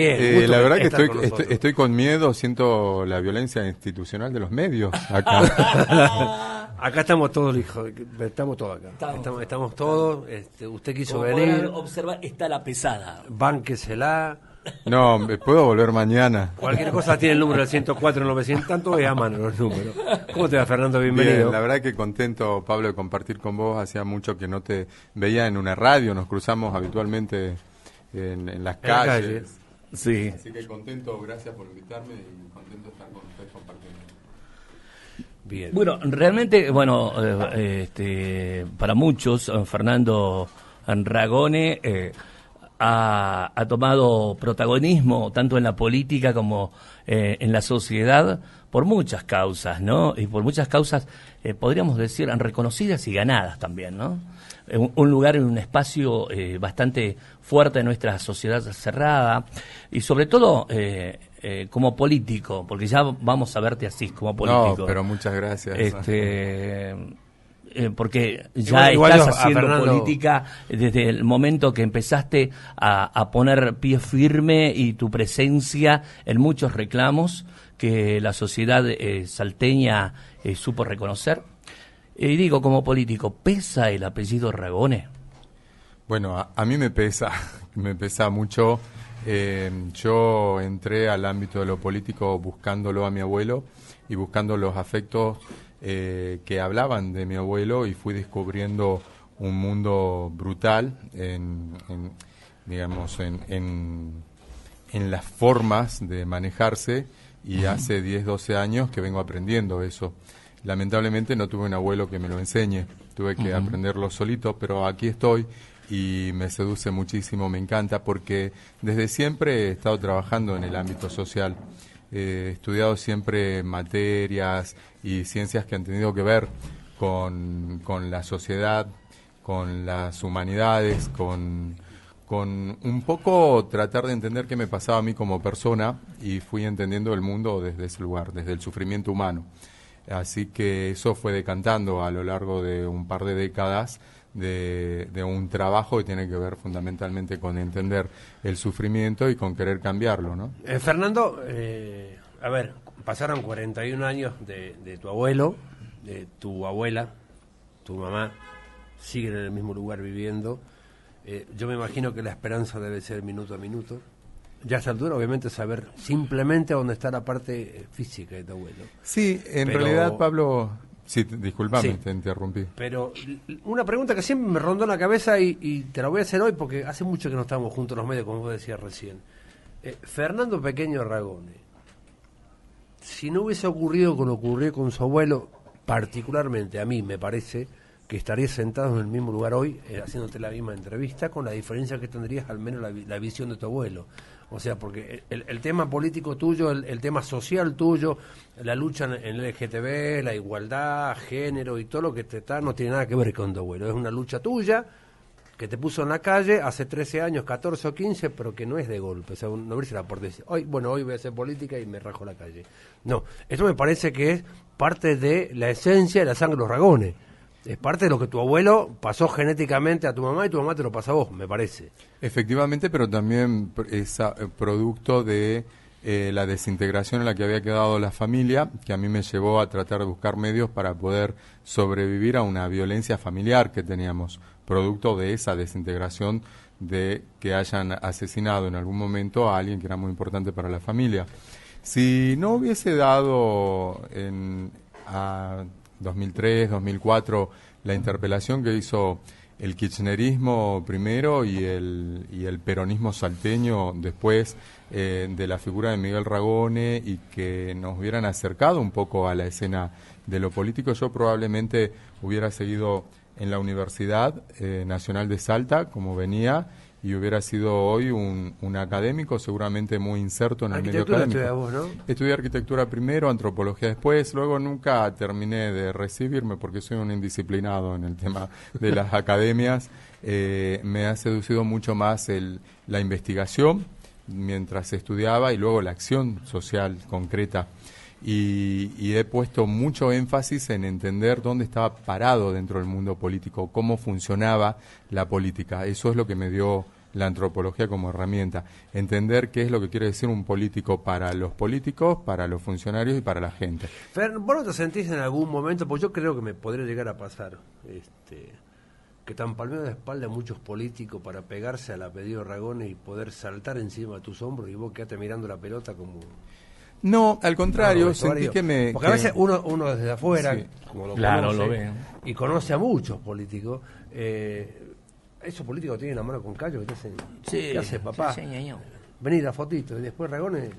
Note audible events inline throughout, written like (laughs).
Eh, la verdad que estoy, estoy, con miedo, siento la violencia institucional de los medios acá. (laughs) acá estamos todos, hijo, estamos todos acá. Estamos, todos, este, usted quiso venir. Observar, está la pesada. la... No, puedo volver mañana. Cualquier cosa tiene el número del 104 900, tanto es a mano los números. ¿Cómo te va, Fernando? Bienvenido. la verdad que contento, Pablo, de compartir con vos. Hacía mucho que no te veía en una radio, nos cruzamos habitualmente en, las calles Sí. Así que contento, gracias por invitarme y contento de estar con ustedes compartiendo. Bien. Bueno, realmente, bueno, eh, eh, este, para muchos, eh, Fernando Ragone ha, ha, tomado protagonismo tanto en la política como en la sociedad por muchas causas, ¿no? Y por muchas causas, eh, podríamos decir, reconocidas y ganadas también, ¿no? Un, lugar en un espacio eh, bastante fuerte en nuestra sociedad cerrada y sobre todo eh, como político, porque ya vamos a verte así, como político. No, pero muchas gracias. Este, porque ya estás haciendo política desde el momento que empezaste a poner pie firme y tu presencia en muchos reclamos que la sociedad eh, salteña eh, supo reconocer? Y digo, como político, ¿pesa el apellido Ragone? Bueno, a, mí me pesa, (laughs) me pesa mucho. Eh, yo entré al ámbito de lo político buscándolo a mi abuelo y buscando los afectos que hablaban de mi abuelo y fui descubriendo un mundo brutal digamos en, en, las formas de manejarse y hace 10, 12 años que vengo aprendiendo eso. Lamentablemente no tuve un abuelo que me lo enseñe, tuve que aprenderlo solito, pero aquí estoy y me seduce muchísimo, me encanta, porque desde siempre he estado trabajando en el ámbito social. He estudiado siempre materias y ciencias que han tenido que ver con la sociedad, con las humanidades, con con un poco tratar de entender qué me pasaba a mí como persona y fui entendiendo el mundo desde ese lugar, desde el sufrimiento humano. Así que eso fue decantando a lo largo de un par de décadas de, un trabajo que tiene que ver fundamentalmente con entender el sufrimiento y con querer cambiarlo, ¿no? Eh, Fernando, eh, a ver, pasaron 41 años de, de, tu abuelo, de tu abuela, tu mamá, siguen en el mismo lugar viviendo. Eh, yo me imagino que la esperanza debe ser minuto a minuto. Ya a esta altura, obviamente, saber simplemente dónde está la parte eh, física de tu abuelo. Sí, en realidad, Pablo, Sí, disculpame, te interrumpí. Pero una pregunta que siempre me rondó la cabeza y, te la voy a hacer hoy porque hace mucho que no estamos juntos los medios, como vos decías recién. Eh, Fernando Pequeño Ragone, si no hubiese ocurrido con lo ocurrió con su abuelo, particularmente a mí me parece, que estarías sentado en el mismo lugar hoy eh, haciéndote la misma entrevista, con la diferencia que tendrías al menos la, visión de tu abuelo. O sea, porque el, tema político tuyo, el, tema social tuyo, la lucha en, el LGTB, la igualdad, género y todo lo que te está, no tiene nada que ver con tu abuelo. Es una lucha tuya que te puso en la calle hace 13 años, 14 o 15, pero que no es de golpe. O sea, no abrirse la puerta hoy, bueno, hoy voy a hacer política y me rajo la calle. No, eso me parece que es parte de la esencia de la sangre de los ragones es parte de lo que tu abuelo pasó genéticamente a tu mamá y tu mamá te lo pasa a vos, me parece. Efectivamente, pero también es eh, producto de eh, la desintegración en la que había quedado la familia, que a mí me llevó a tratar de buscar medios para poder sobrevivir a una violencia familiar que teníamos, producto de esa desintegración de que hayan asesinado en algún momento a alguien que era muy importante para la familia. Si no hubiese dado en, a 2003, 2004, la interpelación que hizo el kirchnerismo primero y el, peronismo salteño después eh, de la figura de Miguel Ragone y que nos hubieran acercado un poco a la escena de lo político, yo probablemente hubiera seguido en la Universidad eh, Nacional de Salta, como venía, y hubiera sido hoy un, académico seguramente muy inserto en el medio académico. Estudié arquitectura primero, antropología después, luego nunca terminé de recibirme porque soy un indisciplinado en el tema de las (laughs) academias. Eh, me ha seducido mucho más el, la investigación mientras estudiaba y luego la acción social concreta y, he puesto mucho énfasis en entender dónde estaba parado dentro del mundo político, cómo funcionaba la política. Eso es lo que me dio la antropología como herramienta. Entender qué es lo que quiere decir un político para los políticos, para los funcionarios y para la gente. Fer, ¿vos no te sentís en algún momento? Pues yo creo que me podría llegar a pasar. Este que tan palmeo de espalda a muchos políticos para pegarse a la pedido Ragones y poder saltar encima de tus hombros y vos quedate mirando la pelota como no, al contrario, sentí que me. Porque a veces uno, desde afuera, como lo claro, lo y conoce a muchos políticos, eh, esos políticos tienen la mano con callo que te hacen. Sí, ¿Qué haces, papá? Sí, a fotito y después Ragones.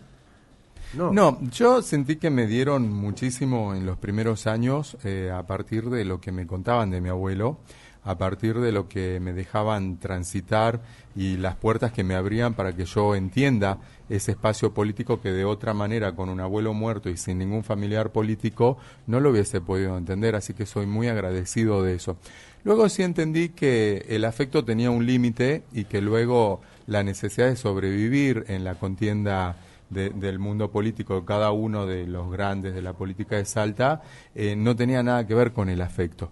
No. no. yo sentí que me dieron muchísimo en los primeros años eh, a partir de lo que me contaban de mi abuelo a partir de lo que me dejaban transitar y las puertas que me abrían para que yo entienda ese espacio político que de otra manera, con un abuelo muerto y sin ningún familiar político, no lo hubiese podido entender. Así que soy muy agradecido de eso. Luego sí entendí que el afecto tenía un límite y que luego la necesidad de sobrevivir en la contienda del mundo político, de cada uno de los grandes de la política de Salta, eh, no tenía nada que ver con el afecto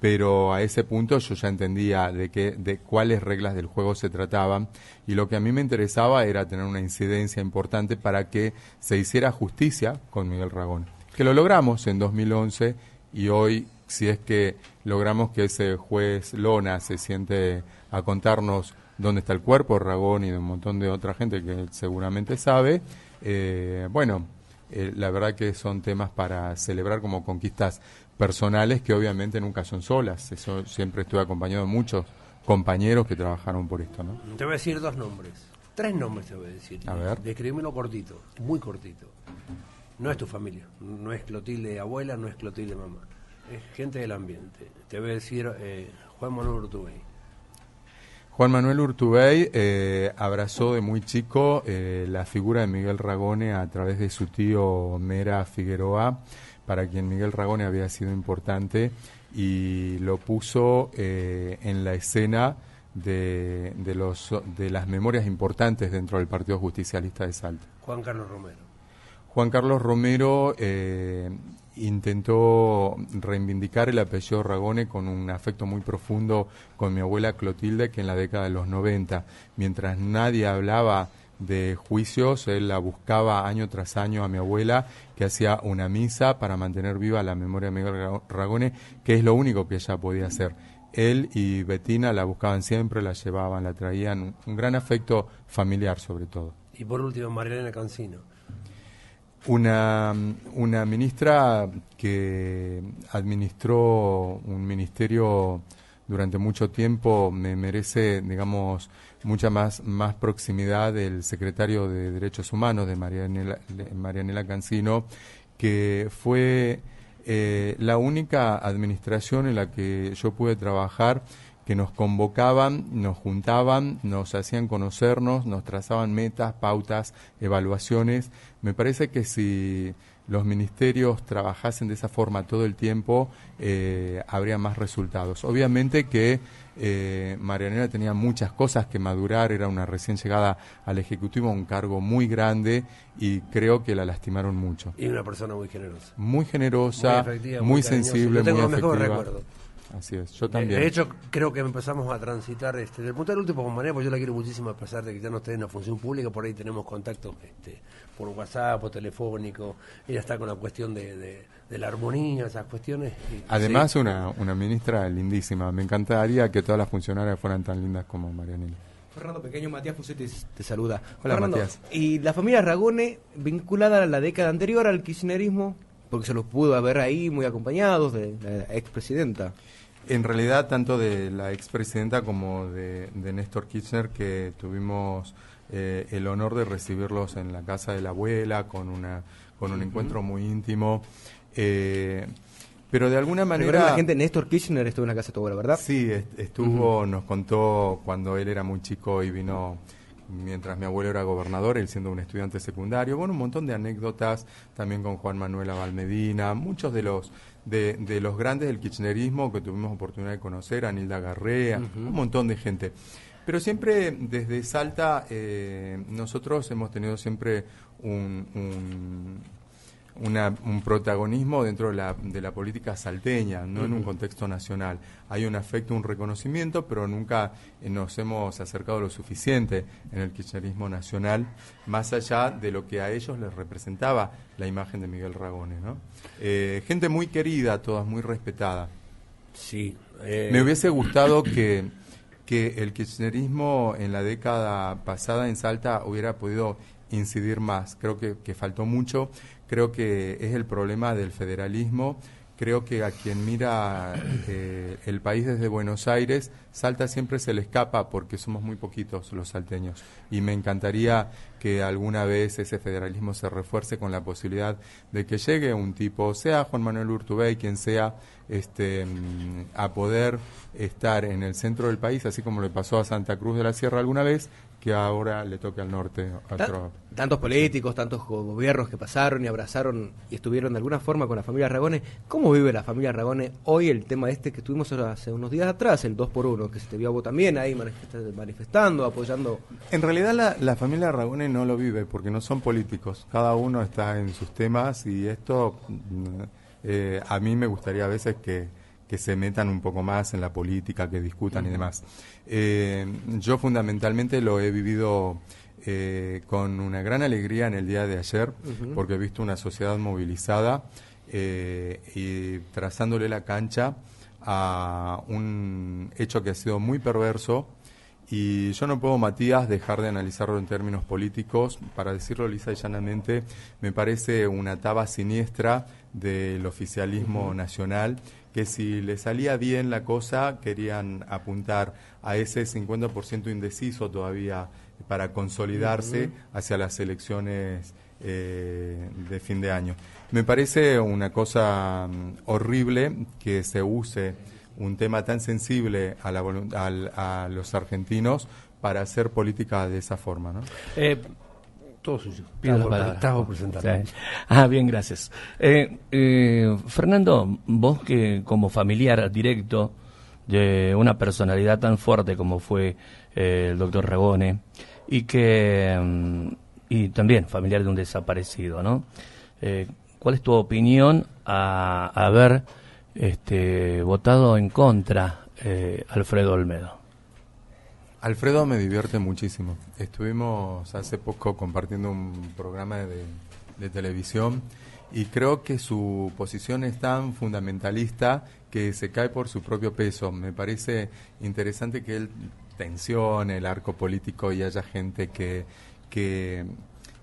pero a ese punto yo ya entendía de qué de cuáles reglas del juego se trataban y lo que a mí me interesaba era tener una incidencia importante para que se hiciera justicia con Miguel Ragón, que lo logramos en 2011 y hoy si es que logramos que ese juez Lona se siente a contarnos dónde está el cuerpo Ragón y de un montón de otra gente que seguramente sabe, eh, bueno, eh, la verdad que son temas para celebrar como conquistas personales que obviamente nunca son solas. Eso siempre estuve acompañado de muchos compañeros que trabajaron por esto, ¿no? Te voy a decir dos nombres, tres nombres te voy a decir. A ver. Describímelo cortito, muy cortito. No es tu familia, no es Clotilde abuela, no es Clotilde mamá, es gente del ambiente. Te voy a decir eh, Juan Manuel Urtubey, Juan Manuel Urtubey eh, abrazó de muy chico eh, la figura de Miguel Ragone a través de su tío Mera Figueroa, para quien Miguel Ragone había sido importante y lo puso eh, en la escena de, de, los, de las memorias importantes dentro del Partido Justicialista de Salta. Juan Carlos Romero. Juan Carlos Romero eh, intentó reivindicar el apellido Ragone con un afecto muy profundo con mi abuela Clotilde, que en la década de los 90, mientras nadie hablaba de juicios, él la buscaba año tras año a mi abuela, que hacía una misa para mantener viva la memoria de Miguel Ragone, que es lo único que ella podía hacer. Él y Betina la buscaban siempre, la llevaban, la traían, un gran afecto familiar sobre todo. Y por último, Marilena Cancino una, una ministra que administró un ministerio durante mucho tiempo, me merece, digamos, mucha más, más proximidad del secretario de Derechos Humanos, de Marianela, Cancino, que fue eh, la única administración en la que yo pude trabajar que nos convocaban, nos juntaban, nos hacían conocernos, nos trazaban metas, pautas, evaluaciones. Me parece que si los ministerios trabajasen de esa forma todo el tiempo, eh, habría más resultados. Obviamente que eh, Marianela tenía muchas cosas que madurar, era una recién llegada al Ejecutivo, un cargo muy grande y creo que la lastimaron mucho. Y una persona muy generosa. Muy generosa, muy, sensible, muy Así es, yo también. De hecho, creo que empezamos a transitar, este, el punto del último con María, porque yo la quiero muchísimo, a pesar de que ya no esté en la función pública, por ahí tenemos contacto este, por WhatsApp, por telefónico, ella está con la cuestión de, la armonía, esas cuestiones. Además, una, ministra lindísima, me encantaría que todas las funcionarias fueran tan lindas como Marianela. Fernando Pequeño, Matías Fusetti te saluda. Hola Fernando, Matías. Y la familia Ragone, vinculada a la década anterior al kirchnerismo, porque se los pudo haber ahí muy acompañados de la expresidenta. En realidad, tanto de la expresidenta como de, de Néstor Kirchner, que tuvimos eh, el honor de recibirlos en la casa de la abuela, con, una, con un encuentro muy íntimo. Eh, pero de alguna manera... La gente, Néstor Kirchner estuvo en la casa de tu abuela, ¿verdad? Sí, estuvo, nos contó cuando él era muy chico y vino mientras mi abuelo era gobernador, él siendo un estudiante secundario. Bueno, un montón de anécdotas también con Juan Manuel Abalmedina, muchos de los de, de, los grandes del kirchnerismo que tuvimos oportunidad de conocer, Anilda Garrea, un montón de gente. Pero siempre desde Salta eh, nosotros hemos tenido siempre un, un protagonismo dentro de la, política salteña, no en un contexto nacional. Hay un afecto, un reconocimiento, pero nunca eh, nos hemos acercado lo suficiente en el kirchnerismo nacional, más allá de lo que a ellos les representaba la imagen de Miguel Ragone. Eh, gente muy querida, todas muy respetada. Sí. Eh. Me hubiese gustado que, que el kirchnerismo en la década pasada en Salta hubiera podido incidir más. Creo que faltó mucho. Creo que es el problema del federalismo. Creo que a quien mira eh, el país desde Buenos Aires, Salta siempre se le escapa porque somos muy poquitos los salteños. Y me encantaría que alguna vez ese federalismo se refuerce con la posibilidad de que llegue un tipo, sea Juan Manuel Urtubey, quien sea, este, mm, a poder estar en el centro del país, así como le pasó a Santa Cruz de la Sierra alguna vez, ahora le toque al norte. Tantos políticos, tantos gobiernos que pasaron y abrazaron y estuvieron de alguna forma con la familia Ragone. ¿Cómo vive la familia Ragone hoy el tema este que tuvimos hace unos días atrás, el 2 por 1 que se te vio a vos también ahí manifestando, apoyando? En realidad la, familia Ragone no lo vive porque no son políticos. Cada uno está en sus temas y esto mm, eh, a mí me gustaría a veces que que se metan un poco más en la política, que discutan y demás. Eh, yo fundamentalmente lo he vivido eh, con una gran alegría en el día de ayer, porque he visto una sociedad movilizada eh, y trazándole la cancha a un hecho que ha sido muy perverso y yo no puedo, Matías, dejar de analizarlo en términos políticos. Para decirlo lisa y llanamente, me parece una taba siniestra del oficialismo nacional, que si le salía bien la cosa, querían apuntar a ese 50% indeciso todavía para consolidarse hacia las elecciones eh, de fin de año. Me parece una cosa mm, horrible que se use un tema tan sensible a, la, a los argentinos para hacer política de esa forma. ¿no? Eh, todo suyo. Pido la palabra. presentando. Ah, bien, gracias. Eh, eh, Fernando, vos que como familiar directo de una personalidad tan fuerte como fue el doctor Ragone y que mm, y también familiar de un desaparecido, ¿no? ¿Cuál es tu opinión a ver este, votado en contra eh, Alfredo Olmedo? Alfredo me divierte muchísimo. Estuvimos hace poco compartiendo un programa de, de televisión y creo que su posición es tan fundamentalista que se cae por su propio peso. Me parece interesante que él tensione el arco político y haya gente que, que,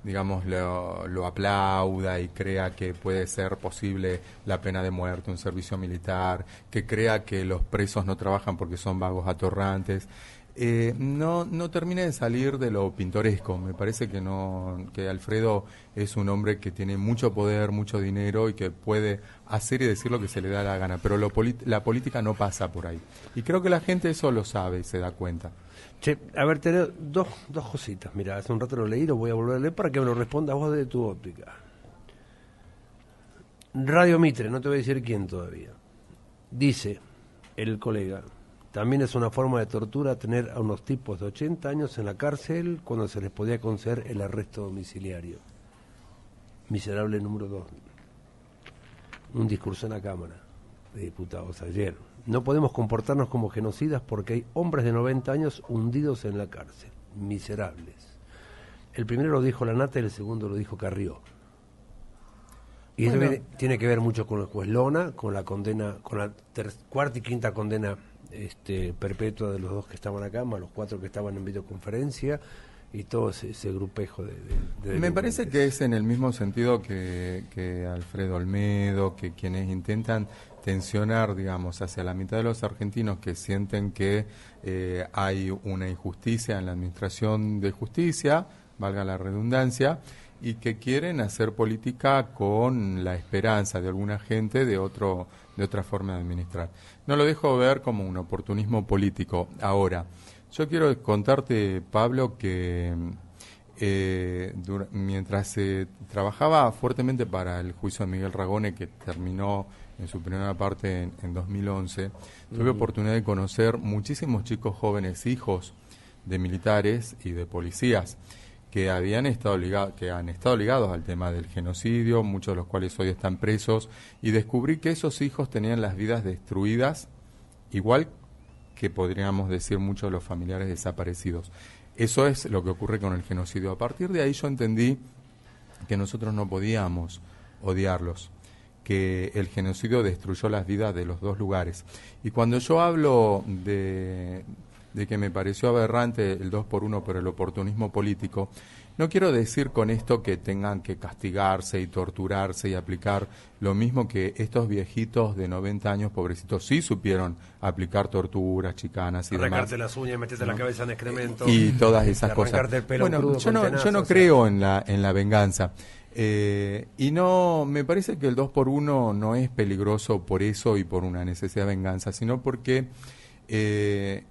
digamos, lo, aplauda y crea que puede ser posible la pena de muerte, un servicio militar, que crea que los presos no trabajan porque son vagos atorrantes. Eh, no, no termina de salir de lo pintoresco. Me parece que no, que Alfredo es un hombre que tiene mucho poder, mucho dinero y que puede hacer y decir lo que se le da la gana. Pero la política no pasa por ahí. Y creo que la gente eso lo sabe y se da cuenta. Che, a ver, tenés dos, cositas. Mira, hace un rato lo leí, lo voy a volver a leer para que me lo respondas vos de tu óptica. Radio Mitre, no te voy a decir quién todavía. Dice el colega, también es una forma de tortura tener a unos tipos de 80 años en la cárcel cuando se les podía conceder el arresto domiciliario. Miserable número dos. Un discurso en la Cámara de Diputados ayer. No podemos comportarnos como genocidas porque hay hombres de 90 años hundidos en la cárcel, miserables. El primero lo dijo Lanata y el segundo lo dijo Carrió. Y eso tiene que ver mucho con el juez con la condena, con la cuarta y quinta condena este, perpetua de los dos que estaban acá, más los cuatro que estaban en videoconferencia y todo ese, grupejo de, Me parece que es en el mismo sentido que, que Alfredo Olmedo, que quienes intentan tensionar, digamos, hacia la mitad de los argentinos que sienten que eh, hay una injusticia en la administración de justicia, valga la redundancia, y que quieren hacer política con la esperanza de alguna gente de otro de otra forma de administrar. No lo dejo ver como un oportunismo político. Ahora, yo quiero contarte, Pablo, que eh, mientras se trabajaba fuertemente para el juicio de Miguel Ragone, que terminó en su primera parte en, 2011, tuve oportunidad de conocer muchísimos chicos jóvenes, hijos de militares y de policías que habían estado que han estado ligados al tema del genocidio, muchos de los cuales hoy están presos, y descubrí que esos hijos tenían las vidas destruidas, igual que podríamos decir muchos de los familiares desaparecidos. Eso es lo que ocurre con el genocidio. A partir de ahí yo entendí que nosotros no podíamos odiarlos que el genocidio destruyó las vidas de los dos lugares. Y cuando yo hablo de, que me pareció aberrante el 2 por 1 por el oportunismo político, no quiero decir con esto que tengan que castigarse y torturarse y aplicar lo mismo que estos viejitos de 90 años, pobrecitos, sí supieron aplicar torturas, chicanas y Arrancarte las uñas, meterte la cabeza en excremento. Y todas esas cosas. bueno, yo no, yo no creo en la, en la venganza. Eh, y no, me parece que el 2 por 1 no es peligroso por eso y por una necesidad de venganza, sino porque eh,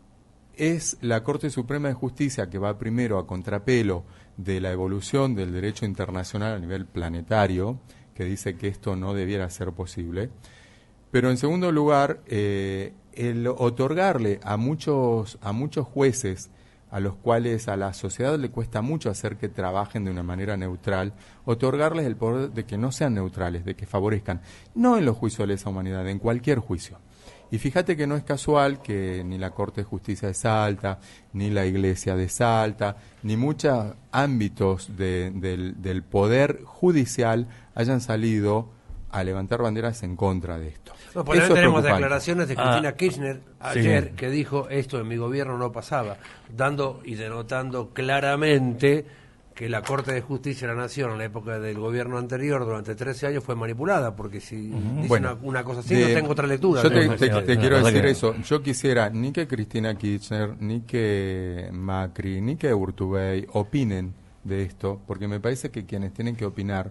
es la Corte Suprema de Justicia que va primero a contrapelo de la evolución del derecho internacional a nivel planetario, que dice que esto no debiera ser posible. Pero en segundo lugar, eh, el otorgarle a muchos, a muchos jueces a los cuales a la sociedad le cuesta mucho hacer que trabajen de una manera neutral, otorgarles el poder de que no sean neutrales, de que favorezcan, no en los juicios de lesa humanidad, en cualquier juicio. Y fíjate que no es casual que ni la Corte de Justicia de Salta, ni la Iglesia de Salta, ni muchos ámbitos del, del poder judicial hayan salido a levantar banderas en contra de esto. por Eso tenemos declaraciones de ah. Cristina Kirchner ayer que dijo esto en mi gobierno no pasaba, dando y denotando claramente que la Corte de Justicia de la Nación en la época del gobierno anterior durante 13 años fue manipulada, porque si una, cosa así no tengo otra lectura. Yo te, quiero decir eso, yo quisiera ni que Cristina Kirchner, ni que Macri, ni que Urtubey opinen de esto, porque me parece que quienes tienen que opinar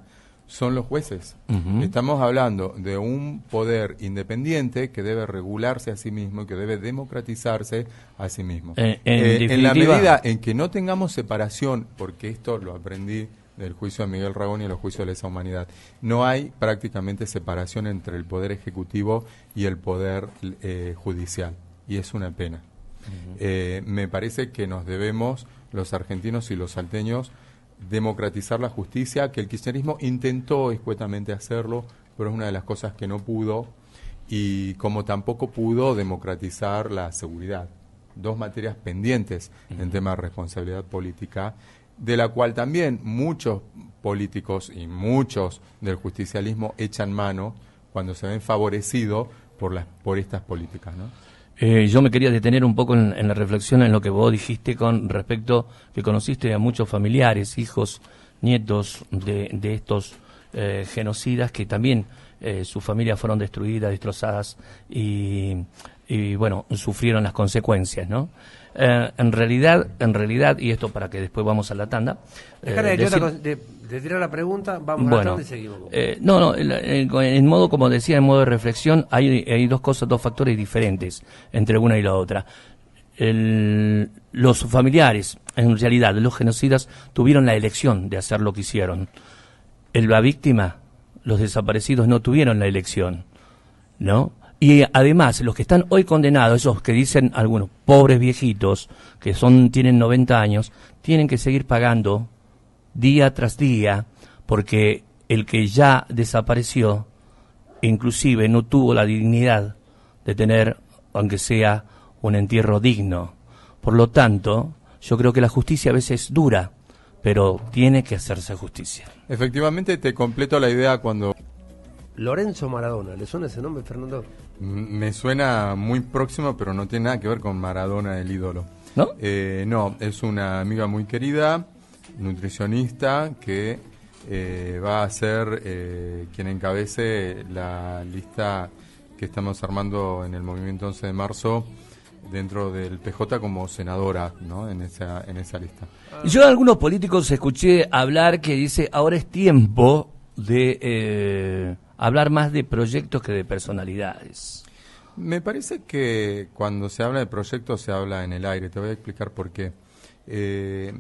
son los jueces. Estamos hablando de un poder independiente que debe regularse a sí mismo, y que debe democratizarse a sí mismo. Eh, eh, en, la medida en que no tengamos separación, porque esto lo aprendí del juicio de Miguel Ragón y los juicios de lesa humanidad, no hay prácticamente separación entre el poder ejecutivo y el poder eh, judicial, y es una pena. me parece que nos debemos, los argentinos y los salteños, democratizar la justicia, que el kirchnerismo intentó escuetamente hacerlo, pero es una de las cosas que no pudo, y como tampoco pudo democratizar la seguridad. Dos materias pendientes en tema de responsabilidad política, de la cual también muchos políticos y muchos del justicialismo echan mano cuando se ven favorecidos por, por estas políticas. Eh, yo me quería detener un poco en, la reflexión en lo que vos dijiste con respecto que conociste a muchos familiares, hijos, nietos de, estos eh, genocidas que también eh, sus familias fueron destruidas, destrozadas y, y, bueno, sufrieron las consecuencias, ¿no? Eh, en realidad, en realidad, y esto para que después vamos a la tanda. Eh, de, tirar la pregunta, vamos a la tanda y eh, no, no, en modo, como decía, en modo de reflexión, hay, hay dos cosas, dos factores diferentes entre una y la otra. los familiares, en realidad, los genocidas tuvieron la elección de hacer lo que hicieron. El, la víctima, los desaparecidos no tuvieron la elección, ¿no? Y además, los que están hoy condenados, esos que dicen algunos pobres viejitos, que son, tienen 90 años, tienen que seguir pagando día tras día, porque el que ya desapareció, inclusive no tuvo la dignidad de tener, aunque sea, un entierro digno. Por lo tanto, yo creo que la justicia a veces dura, pero tiene que hacerse justicia. Efectivamente, te completo la idea cuando Lorenzo Maradona, ¿le suena ese nombre, Fernando? Me suena muy próximo, pero no tiene nada que ver con Maradona, el ídolo. ¿No? Eh, no, es una amiga muy querida, nutricionista, que eh, va a ser eh, quien encabece la lista que estamos armando en el Movimiento 11 de marzo dentro del PJ como senadora ¿no? en, esa, en esa lista. Yo a algunos políticos escuché hablar que dice, ahora es tiempo de hablar más de proyectos que de personalidades. Me parece que cuando se habla de proyectos se habla en el aire. Te voy a explicar por qué. Eh,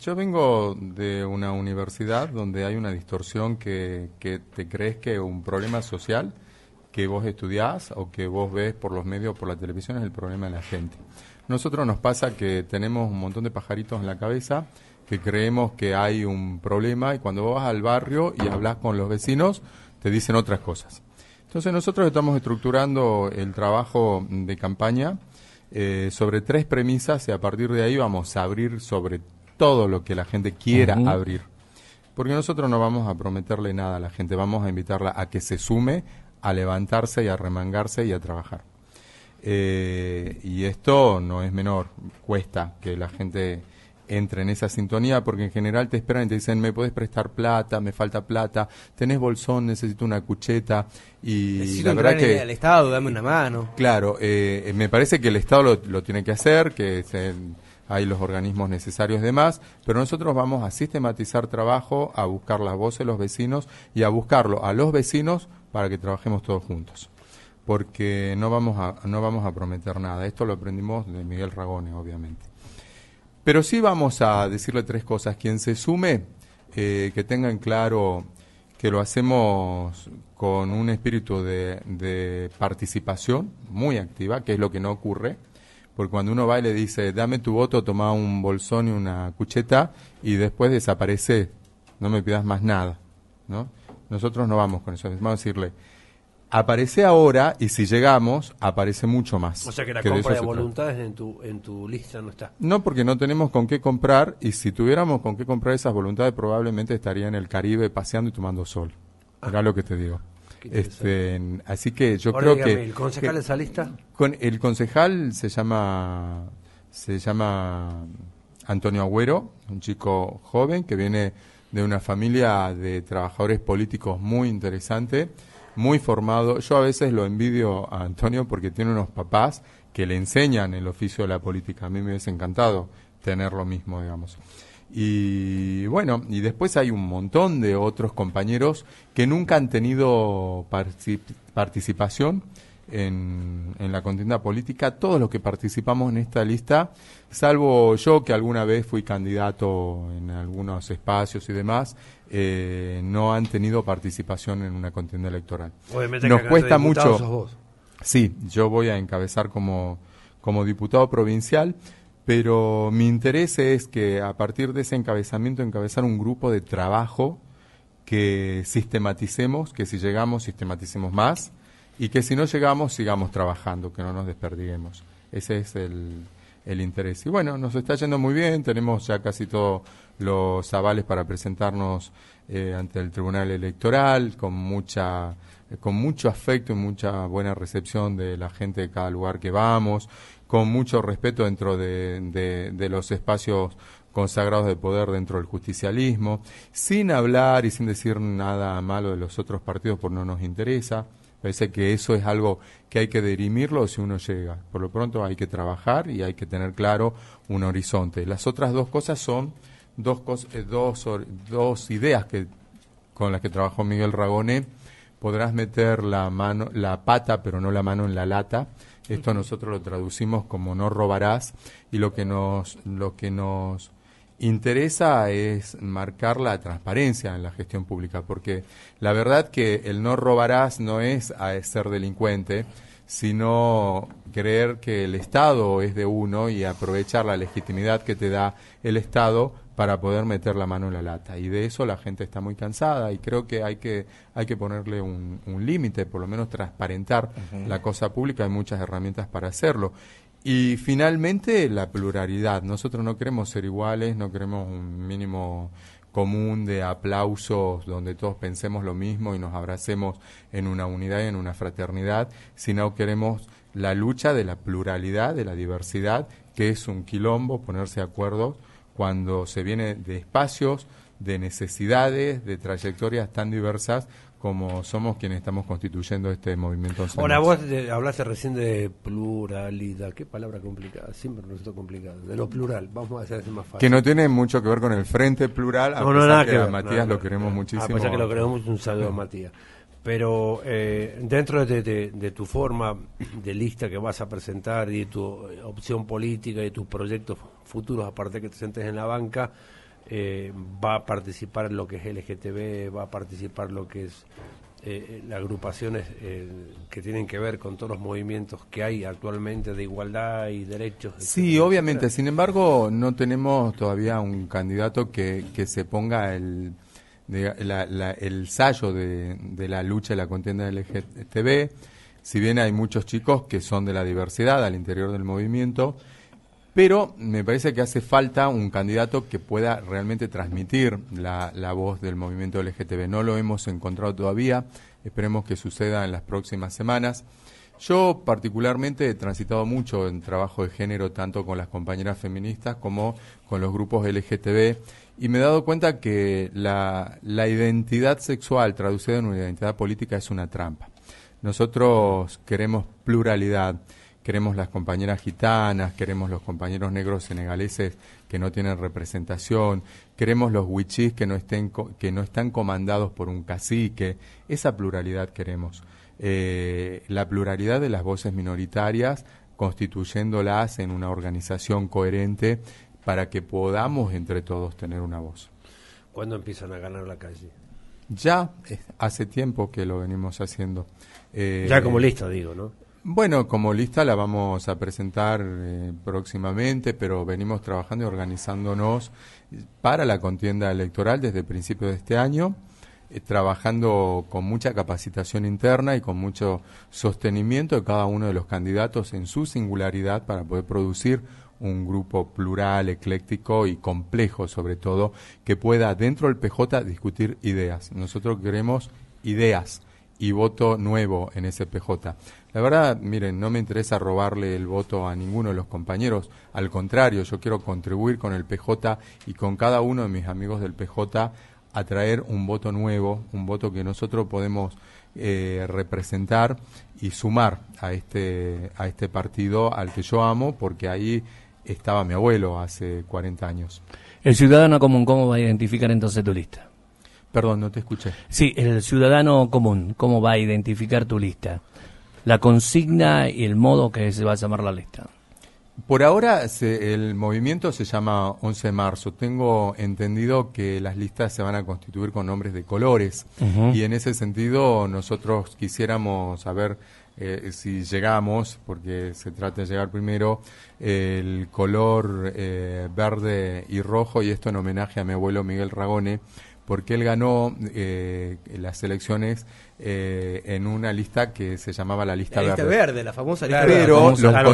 yo vengo de una universidad donde hay una distorsión que, te crees que un problema social que vos estudiás o que vos ves por los medios o por la televisión es el problema de la gente. Nosotros nos pasa que tenemos un montón de pajaritos en la cabeza que creemos que hay un problema y cuando vos vas al barrio y hablas con los vecinos te dicen otras cosas. Entonces nosotros estamos estructurando el trabajo de campaña eh, sobre tres premisas y a partir de ahí vamos a abrir sobre todo lo que la gente quiera abrir. Porque nosotros no vamos a prometerle nada a la gente, vamos a invitarla a que se sume, a levantarse y a remangarse y a trabajar. Eh, y esto no es menor, cuesta que la gente entra en esa sintonía porque en general te esperan y te dicen, me puedes prestar plata, me falta plata, tenés bolsón, necesito una cucheta. Y necesito la verdad que... El Estado, dame una mano. Claro, eh, eh, me parece que el Estado lo, tiene que hacer, que hay los organismos necesarios demás, pero nosotros vamos a sistematizar trabajo, a buscar las voces de los vecinos y a buscarlo a los vecinos para que trabajemos todos juntos porque no vamos a no vamos a prometer nada. Esto lo aprendimos de Miguel Ragone, obviamente. Pero sí vamos a decirle tres cosas. Quien se sume, eh, que tengan claro que lo hacemos con un espíritu de, participación muy activa, que es lo que no ocurre, porque cuando uno va y le dice, dame tu voto, toma un bolsón y una cucheta, y después desaparece, no me pidas más nada, ¿no? Nosotros no vamos con eso, vamos a decirle, aparece ahora y si llegamos, aparece mucho más. O sea que la compra de, voluntades en tu, en tu lista no está. No, porque no tenemos con qué comprar y si tuviéramos con qué comprar esas voluntades probablemente estaría en el Caribe paseando y tomando sol. Era ah. lo que te digo. Este, así que yo creo que... ¿El concejal de esa lista? Con, el concejal se llama, se llama Antonio Agüero, un chico joven que viene de una familia de trabajadores políticos muy interesante muy formado. Yo a veces lo envidio a Antonio porque tiene unos papás que le enseñan el oficio de la política. A mí me hubiese encantado tener lo mismo, digamos. Y bueno, y después hay un montón de otros compañeros que nunca han tenido participación en, la contienda política, todos los que participamos en esta lista, salvo yo que alguna vez fui candidato en algunos espacios y demás, eh, no han tenido participación en una contienda electoral. Nos cuesta mucho. Sí, yo voy a encabezar como, como diputado provincial pero mi interés es que a partir de ese encabezamiento encabezar un grupo de trabajo que sistematicemos, que si llegamos sistematicemos más, y que si no llegamos sigamos trabajando, que no nos desperdiguemos. Ese es el, el interés. Y bueno, nos está yendo muy bien, tenemos ya casi todos los avales para presentarnos eh, ante el Tribunal Electoral con mucha con mucho afecto y mucha buena recepción de la gente de cada lugar que vamos, con mucho respeto dentro de, los espacios consagrados de poder dentro del justicialismo, sin hablar y sin decir nada malo de los otros partidos, porque no nos interesa. Parece que eso es algo que hay que dirimirlo si uno llega. Por lo pronto hay que trabajar y hay que tener claro un horizonte. Las otras dos cosas son dos, eh, dos, dos ideas que, con las que trabajó Miguel Ragone. Podrás meter la, mano, la pata, pero no la mano en la lata. Esto nosotros lo traducimos como no robarás y lo que nos, lo que nos interesa es marcar la transparencia en la gestión pública, porque la verdad que el no robarás no es a ser delincuente, sino creer que el Estado es de uno y aprovechar la legitimidad que te da el Estado para poder meter la mano en la lata. Y de eso la gente está muy cansada y creo que hay que, hay que ponerle un, límite, por lo menos transparentar la cosa pública. Hay muchas herramientas para hacerlo. Y finalmente la pluralidad. Nosotros no queremos ser iguales, no queremos un mínimo común de aplausos donde todos pensemos lo mismo y nos abracemos en una unidad y en una fraternidad, sino queremos la lucha de la pluralidad, de la diversidad, que es un quilombo ponerse de acuerdo cuando se viene de espacios, de necesidades, de trayectorias tan diversas como somos quienes estamos constituyendo este movimiento. Ahora, vos eh, hablaste recién de pluralidad, qué palabra complicada, siempre resulta complicado. de lo plural, vamos a hacer más fácil. Que no tiene mucho que ver con el frente plural, a pesar que, a Matías lo queremos ah, pues muchísimo. A pesar que lo queremos, un saludo a Matías. Pero eh, dentro de, tu forma de lista que vas a presentar y tu opción política y tus proyectos futuros, aparte que te sentes en la banca, eh, va a participar lo que es LGTB, va a participar lo que es eh, las agrupaciones eh, que tienen que ver con todos los movimientos que hay actualmente de igualdad y derechos. Sí, obviamente, sin embargo, no tenemos todavía un candidato que, se ponga el, de, el sallo de, la lucha y la contienda del LGTB. Si bien hay muchos chicos que son de la diversidad al interior del movimiento, pero me parece que hace falta un candidato que pueda realmente transmitir la, voz del movimiento LGTB. No lo hemos encontrado todavía, esperemos que suceda en las próximas semanas. Yo particularmente he transitado mucho en trabajo de género, tanto con las compañeras feministas como con los grupos LGTB, y me he dado cuenta que la identidad sexual traducida en una identidad política es una trampa. Nosotros queremos pluralidad queremos las compañeras gitanas, queremos los compañeros negros senegaleses que no tienen representación, queremos los wichís que no, estén que no están comandados por un cacique, esa pluralidad queremos. Eh, la pluralidad de las voces minoritarias, constituyéndolas en una organización coherente para que podamos entre todos tener una voz. ¿Cuándo empiezan a ganar la calle? Ya, hace tiempo que lo venimos haciendo. ya eh, como lista, digo, ¿no? Bueno, como lista la vamos a presentar eh, próximamente, pero venimos trabajando y organizándonos para la contienda electoral desde principios de este año, eh, trabajando con mucha capacitación interna y con mucho sostenimiento de cada uno de los candidatos en su singularidad para poder producir un grupo plural, ecléctico y complejo sobre todo, que pueda dentro del PJ discutir ideas. Nosotros queremos ideas y voto nuevo en ese PJ. La verdad, miren, no me interesa robarle el voto a ninguno de los compañeros. Al contrario, yo quiero contribuir con el PJ y con cada uno de mis amigos del PJ a traer un voto nuevo, un voto que nosotros podemos eh, representar y sumar a este, a este partido al que yo amo, porque ahí estaba mi abuelo hace 40 años. ¿El ciudadano común cómo va a identificar entonces tu lista? Perdón, no te escuché. Sí, el ciudadano común, ¿cómo va a identificar tu lista? la consigna y el modo que se va a llamar la lista? Por ahora el movimiento se llama 11 de marzo. Tengo entendido que las listas se van a constituir con nombres de colores y en ese sentido nosotros quisiéramos saber eh, si llegamos, porque se trata de llegar primero, el color eh, verde y rojo y esto en homenaje a mi abuelo Miguel Ragone porque él ganó eh, las elecciones eh, en una lista que se llamaba la lista, la lista verde. la famosa lista verde.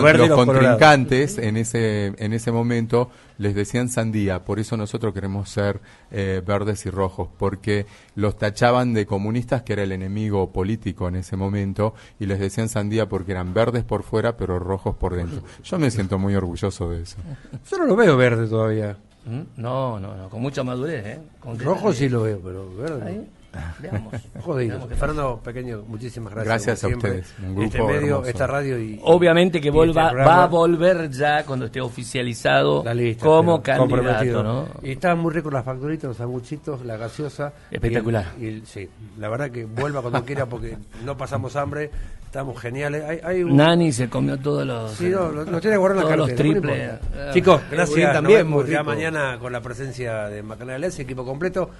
Pero los, contrincantes en ese en ese momento les decían sandía, por eso nosotros queremos ser eh, verdes y rojos, porque los tachaban de comunistas, que era el enemigo político en ese momento, y les decían sandía porque eran verdes por fuera, pero rojos por dentro. Yo me siento muy orgulloso de eso. Yo no lo veo verde todavía. ¿Mm? No, no, no, con mucha madurez, ¿eh? Con rojo sí lo veo, pero verde. Veamos. (laughs) Jodido. Fernando Pequeño, muchísimas gracias. Gracias a ustedes. Un este medio, esta radio y. Obviamente que vuelva, este va a volver ya cuando esté oficializado como candidato. ¿no? Y estaban muy ricos las facturitas, los sanguchitos, la gaseosa. Espectacular. Y sí, la verdad que vuelva cuando quiera porque no pasamos hambre. Estamos geniales. Hay, Nani se comió todos los. Sí, no, los, tiene guardado la Los triples. Chicos, eh, gracias. También, mañana con la presencia de y equipo completo.